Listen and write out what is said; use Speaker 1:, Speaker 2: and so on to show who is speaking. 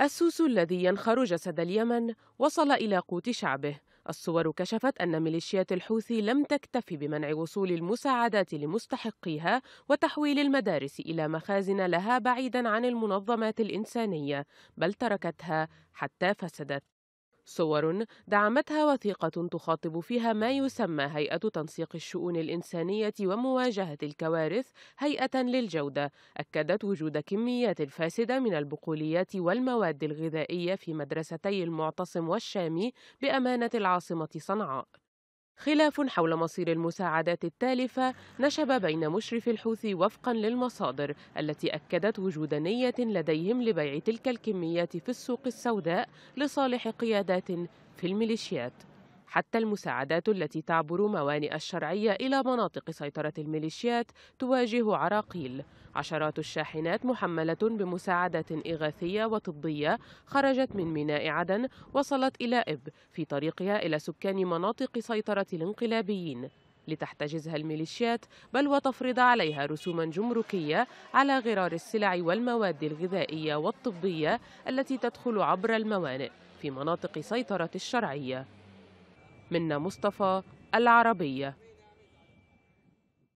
Speaker 1: السوس الذي ينخر جسد اليمن وصل إلى قوت شعبه الصور كشفت أن ميليشيات الحوثي لم تكتف بمنع وصول المساعدات لمستحقيها وتحويل المدارس إلى مخازن لها بعيدا عن المنظمات الإنسانية بل تركتها حتى فسدت صور دعمتها وثيقة تخاطب فيها ما يسمى هيئة تنسيق الشؤون الإنسانية ومواجهة الكوارث هيئة للجودة أكدت وجود كميات فاسدة من البقوليات والمواد الغذائية في مدرستي المعتصم والشامي بأمانة العاصمة صنعاء خلاف حول مصير المساعدات التالفة نشب بين مشرف الحوثي وفقا للمصادر التي أكدت وجود نية لديهم لبيع تلك الكميات في السوق السوداء لصالح قيادات في الميليشيات حتى المساعدات التي تعبر موانئ الشرعية إلى مناطق سيطرة الميليشيات تواجه عراقيل عشرات الشاحنات محملة بمساعدات إغاثية وطبية خرجت من ميناء عدن وصلت إلى إب في طريقها إلى سكان مناطق سيطرة الانقلابيين لتحتجزها الميليشيات بل وتفرض عليها رسوما جمركية على غرار السلع والمواد الغذائية والطبية التي تدخل عبر الموانئ في مناطق سيطرة الشرعية منا مصطفى العربيه